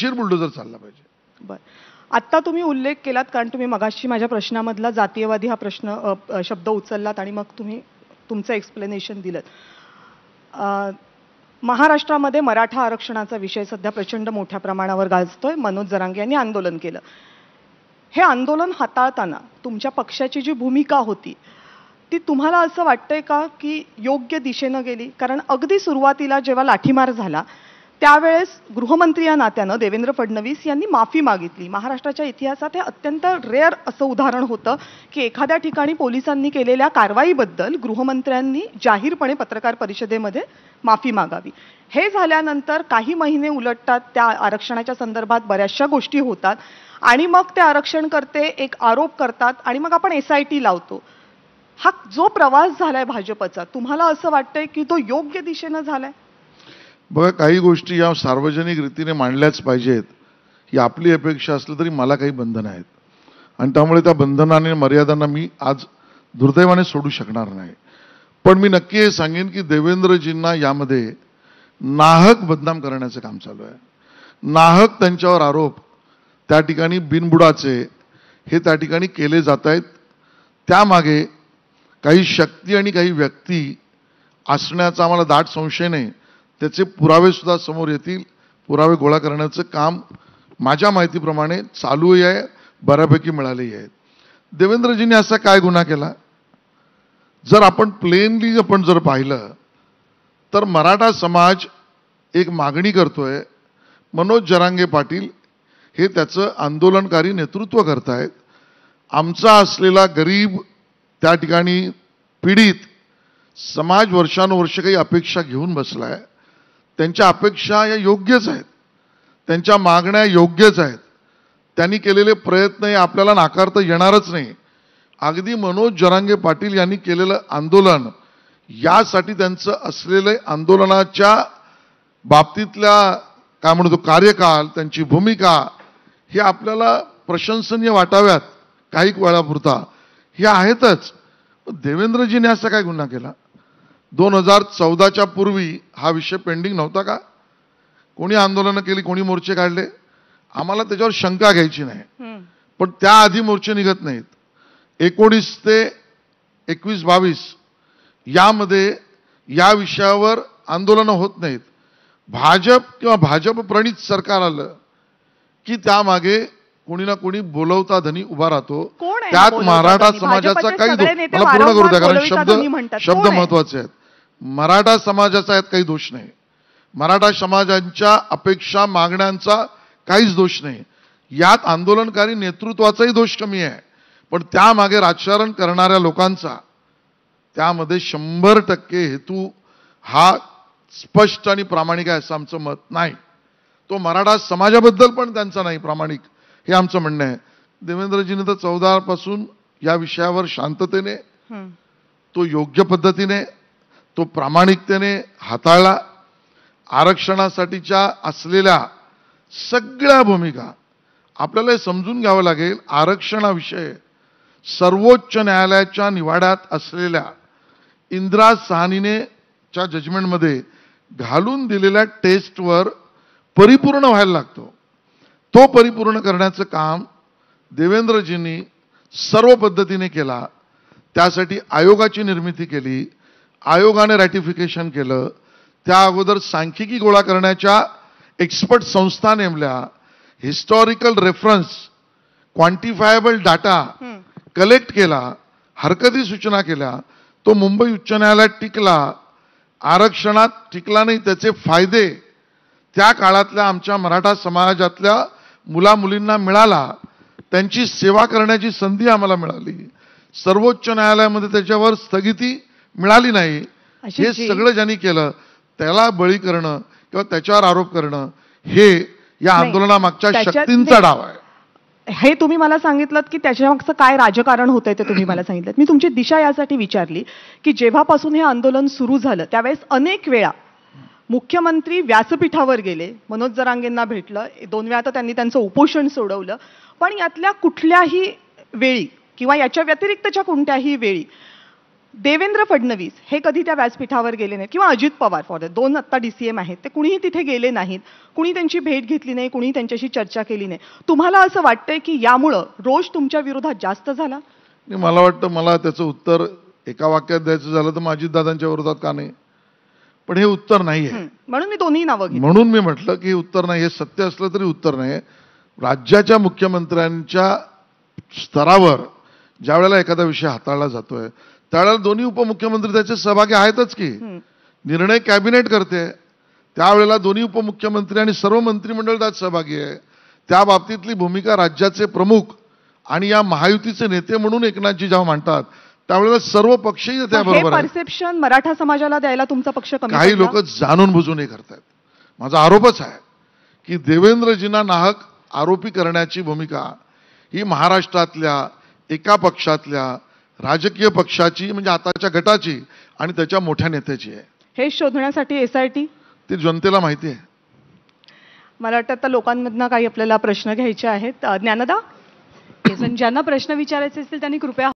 कायदेशीर बुलडोजर चालला पाहिजे बर आत्ता तुम्ही उल्लेख केलात कारण तुम्ही मगाशी माझ्या प्रश्नामधला जातीयवादी हा प्रश्न शब्द उचललात आणि मग तुम्ही तुमचं एक्सप्लेनेशन दिलं महाराष्ट्रामध्ये मराठा आरक्षणाचा विषय सध्या प्रचंड मोठ्या प्रमाणावर गाजतोय मनोज जरांगे यांनी आंदोलन केलं हे आंदोलन हाताळताना तुमच्या पक्षाची जी भूमिका होती ती तुम्हाला असं वाटतंय का की योग्य दिशेनं गेली कारण अगदी सुरुवातीला जेव्हा लाठीमार झाला त्यावेळेस गृहमंत्री या नात्यानं देवेंद्र फडणवीस यांनी माफी मागितली महाराष्ट्राच्या इतिहासात हे अत्यंत रेअर असं उदाहरण होतं की एखाद्या ठिकाणी पोलिसांनी केलेल्या कारवाईबद्दल गृहमंत्र्यांनी जाहीरपणे पत्रकार परिषदेमध्ये माफी मागावी हे झाल्यानंतर काही महिने उलटतात त्या आरक्षणाच्या संदर्भात बऱ्याचशा गोष्टी होतात आणि मग ते आरक्षणकर्ते एक आरोप करतात आणि मग आपण एस आय टी लावतो हा जो प्रवास झालाय भाजपचा तुम्हाला असं वाटतंय की तो योग्य दिशेनं झालाय बघा काही गोष्टी या सार्वजनिक रीतीने मांडल्याच पाहिजेत ही आपली अपेक्षा असली तरी मला काही बंधनं आहेत आणि त्यामुळे त्या बंधनाने मर्यादांना मी आज दुर्दैवाने सोडू शकणार नाही पण मी नक्की हे सांगेन की देवेंद्रजींना यामध्ये नाहक बदनाम करण्याचं काम चालू आहे नाहक त्यांच्यावर आरोप त्या ठिकाणी बिनबुडाचे हे त्या ठिकाणी केले जात आहेत त्यामागे काही शक्ती आणि काही व्यक्ती असण्याचा आम्हाला दाट संशय नाही त्याचे पुरावेसुद्धा समोर येतील पुरावे गोळा करण्याचं काम माझ्या माहितीप्रमाणे चालूही आहे बऱ्यापैकी मिळालेही आहेत देवेंद्रजींनी असा काय गुन्हा केला जर आपण प्लेनली आपण जर पाहिलं तर मराठा समाज एक मागणी करतोय मनोज जरांगे पाटील हे त्याचं आंदोलनकारी नेतृत्व करतायत आमचा असलेला गरीब त्या ठिकाणी पीडित समाज वर्षानुवर्ष काही अपेक्षा घेऊन बसला आहे त्यांच्या अपेक्षा या योग्यच आहेत त्यांच्या मागण्या योग्यच आहेत त्यांनी केलेले प्रयत्न हे आपल्याला नाकारता येणारच नाही अगदी मनोज जरांगे पाटील यांनी केलेलं आंदोलन यासाठी त्यांचं असलेले आंदोलनाच्या बाबतीतल्या काय म्हणतो कार्यकाल त्यांची भूमिका हे आपल्याला प्रशंसनीय वाटाव्यात काही वेळापुरता हे आहेतच देवेंद्रजीने असा काय गुन्हा केला दोन हजार चौदाच्या पूर्वी हा विषय पेंडिंग नव्हता का कोणी आंदोलनं केली कोणी मोर्चे काढले आम्हाला त्याच्यावर शंका घ्यायची नाही पण त्याआधी मोर्चे निघत नाहीत एकोणीस ते एकवीस बावीस यामध्ये या विषयावर आंदोलनं होत नाहीत भाजप किंवा भाजप प्रणित सरकार आलं की त्यामागे कोणी ना कोणी बोलवता धनी उभा राहतो त्यात मराठा समाजाचा काही मला पूर्ण करू द्या कारण शब्द शब्द महत्वाचे आहेत मराठा समाजाचा यात काही दोष नाही मराठा समाजांच्या अपेक्षा मागण्यांचा काहीच दोष नाही यात आंदोलनकारी नेतृत्वाचाही दोष कमी आहे पण त्यामागे राजकारण करणाऱ्या लोकांचा त्यामध्ये शंभर टक्के हेतू हा स्पष्ट आणि प्रामाणिक आहे असं आमचं मत नाही तो मराठा समाजाबद्दल पण त्यांचा नाही प्रामाणिक हे आमचं म्हणणं आहे देवेंद्रजीने तर चौदापासून या विषयावर शांततेने तो योग्य पद्धतीने तो प्रामाणिकतेने हाताळला आरक्षणासाठीच्या असलेल्या सगळ्या भूमिका आपल्याला समजून घ्यावं लागेल आरक्षणाविषयी सर्वोच्च न्यायालयाच्या निवाड्यात असलेल्या इंदिरा साहनीनेच्या जजमेंटमध्ये घालून दिलेल्या टेस्टवर परिपूर्ण व्हायला लागतो तो परिपूर्ण करण्याचं काम देवेंद्रजींनी सर्व पद्धतीने केला त्यासाठी आयोगाची निर्मिती केली आयोगाने रॅटिफिकेशन केलं त्या अगोदर सांख्यिकी गोळा करण्याच्या एक्सपर्ट संस्था नेमल्या historical reference quantifiable data collect केला हरकती सूचना केल्या तो मुंबई उच्च न्यायालयात टिकला आरक्षणात टिकला नाही त्याचे फायदे त्या काळातल्या आमच्या मराठा समाजातल्या मुला मुलींना मिळाला त्यांची सेवा करण्याची संधी आम्हाला मिळाली सर्वोच्च न्यायालयामध्ये त्याच्यावर स्थगिती मिळाली नाही हे सगळं ज्यांनी केलं त्याला बळी करणं किंवा त्याच्यावर आरोप करणं हे या आंदोलनामागच्या शक्तींचा डाव आहे हे तुम्ही मला सांगितलं की त्याच्यामागचं काय राजकारण होतंय ते तुम्ही मला सांगितलं मी तुमची दिशा यासाठी विचारली की जेव्हापासून हे आंदोलन सुरू झालं त्यावेळेस अनेक वेळा मुख्यमंत्री व्यासपीठावर गेले मनोज जरांगेंना भेटलं दोन वेळा तर त्यांनी त्यांचं उपोषण सोडवलं पण यातल्या कुठल्याही वेळी किंवा याच्या व्यतिरिक्तच्या कोणत्याही वेळी देवेंद्र फडणवीस हे कधी त्या व्यासपीठावर गेले नाहीत किंवा अजित पवार फॉर दोन आत्ता डी सी एम आहेत ते कुणीही तिथे गेले नाहीत कुणी त्यांची भेट घेतली नाही कुणी त्यांच्याशी चर्चा केली नाही तुम्हाला असं वाटतंय की यामुळं रोष तुमच्या विरोधात जास्त झाला मला वाटतं मला त्याचं उत्तर एका वाक्यात द्यायचं झालं तर दादांच्या विरोधात का नाही पण हे उत्तर नाही आहे म्हणून मी दोन्ही नावं म्हणून मी म्हटलं की उत्तर नाही हे सत्य असलं तरी उत्तर नाही राज्याच्या मुख्यमंत्र्यांच्या स्तरावर ज्या वेळेला एखादा विषय हाताळला जातोय त्यावेळेला दोन्ही उपमुख्यमंत्री त्याचे सहभागी आहेतच की निर्णय कॅबिनेट करते त्यावेळेला दोन्ही उपमुख्यमंत्री आणि सर्व मंत्रिमंडळ त्यात सहभागी आहे त्या बाबतीतली भूमिका राज्याचे प्रमुख आणि या महायुतीचे नेते म्हणून एकनाथजी जेव्हा मांडतात त्यावेळेला सर्व पक्षही त्याबरोबर परसेप्शन मराठा समाजाला द्यायला तुमचा पक्ष काही लोक जाणून बुजूनही करतायत माझा आरोपच आहे की देवेंद्रजींना नाहक आरोपी करण्याची भूमिका ही महाराष्ट्रातल्या एका पक्षातल्या राजकीय पक्षाची म्हणजे आताच्या गटाची आणि त्याच्या मोठ्या नेत्याची आहे हे शोधण्यासाठी एस टी ते जनतेला माहिती आहे मला वाटतं आता लोकांमधनं काही आपल्याला प्रश्न घ्यायचे आहेत ज्ञानदा ज्यांना प्रश्न विचारायचे असतील त्यांनी कृपया